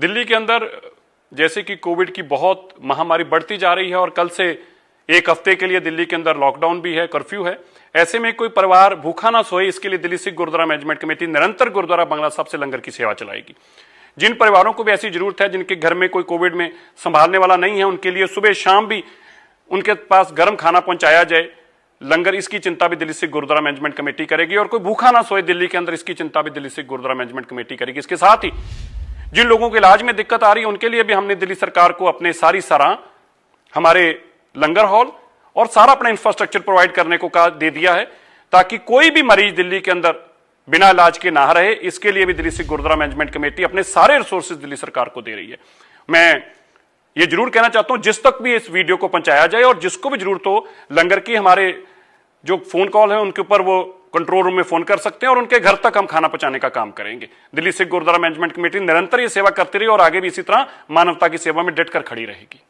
दिल्ली के अंदर जैसे कि कोविड की बहुत महामारी बढ़ती जा रही है और कल से एक हफ्ते के लिए दिल्ली के अंदर लॉकडाउन भी है कर्फ्यू है ऐसे में कोई परिवार भूखा ना सोए इसके लिए दिल्ली सिख गुरुद्वारा मैनेजमेंट कमेटी निरंतर गुरुद्वारा बंगला साहब से लंगर की सेवा चलाएगी जिन परिवारों को भी ऐसी जरूरत है जिनके घर में कोई कोविड में संभालने वाला नहीं है उनके लिए सुबह शाम भी उनके पास गर्म खाना पहुंचाया जाए लंगर इसकी चिंता भी दिल्ली सिख गुरुद्वारा मैनेजमेंट कमेटी करेगी और कोई भूखा ना सोए दिल्ली के अंदर इसकी चिंता भी दिल्ली सिख गुरुद्वारा मैनेजमेंट कमेटी करेगी इसके साथ ही जिन लोगों के इलाज में दिक्कत आ रही है उनके लिए भी हमने दिल्ली सरकार को अपने सारी सारा हमारे लंगर हॉल और सारा अपना इंफ्रास्ट्रक्चर प्रोवाइड करने को कहा दे दिया है ताकि कोई भी मरीज दिल्ली के अंदर बिना इलाज के ना रहे इसके लिए भी दिल्ली सिख गुरुद्वारा मैनेजमेंट कमेटी अपने सारे रिसोर्सेज दिल्ली सरकार को दे रही है मैं ये जरूर कहना चाहता हूं जिस तक भी इस वीडियो को पहुंचाया जाए और जिसको भी जरूरत हो लंगर की हमारे जो फोन कॉल है उनके ऊपर वो कंट्रोल रूम में फोन कर सकते हैं और उनके घर तक हम खाना पहुंचाने का काम करेंगे दिल्ली सिख गुरुद्वारा मैनेजमेंट कमेटी निरंतर ये सेवा करती रही और आगे भी इसी तरह मानवता की सेवा में डट कर खड़ी रहेगी